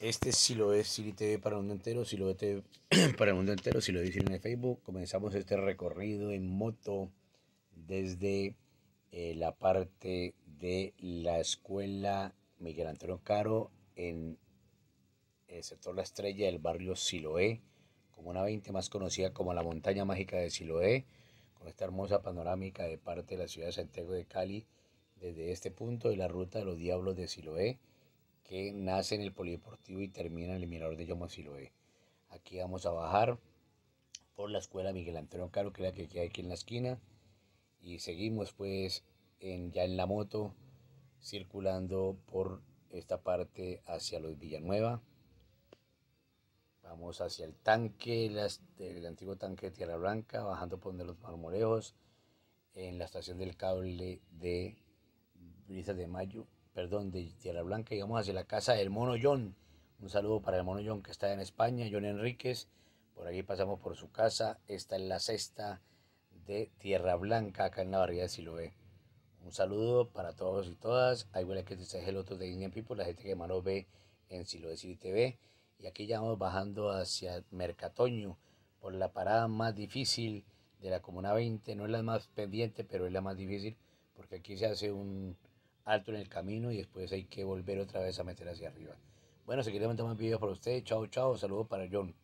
Este sí lo es TV para el mundo entero, si lo TV para el mundo entero, si lo en Facebook. Comenzamos este recorrido en moto desde eh, la parte de la escuela Miguel Antonio Caro en el sector La Estrella del barrio Siloé, como una 20 más conocida como la montaña mágica de Siloé, con esta hermosa panorámica de parte de la ciudad de Santiago de Cali desde este punto de la ruta de los diablos de Siloé que nace en el polideportivo y termina en el mirador de Yomo Aquí vamos a bajar por la escuela Miguel Antonio Caro, que es la que queda aquí en la esquina, y seguimos pues en, ya en la moto, circulando por esta parte hacia los Villanueva. Vamos hacia el tanque, el antiguo tanque de Tierra Blanca, bajando por donde los marmorejos, en la estación del cable de Brisas de Mayo, perdón, de Tierra Blanca, vamos hacia la casa del Mono John. Un saludo para el Mono John que está en España, John Enríquez. Por aquí pasamos por su casa. Esta es la cesta de Tierra Blanca, acá en la barriga de Siloé. Un saludo para todos y todas. Ahí huele que es el otro de Indian People, la gente que más lo ve en Siloé City TV. Y aquí ya vamos bajando hacia Mercatoño por la parada más difícil de la Comuna 20. No es la más pendiente, pero es la más difícil porque aquí se hace un, alto en el camino y después hay que volver otra vez a meter hacia arriba. Bueno, seguiré más videos para ustedes. Chao, chao. Saludos para John.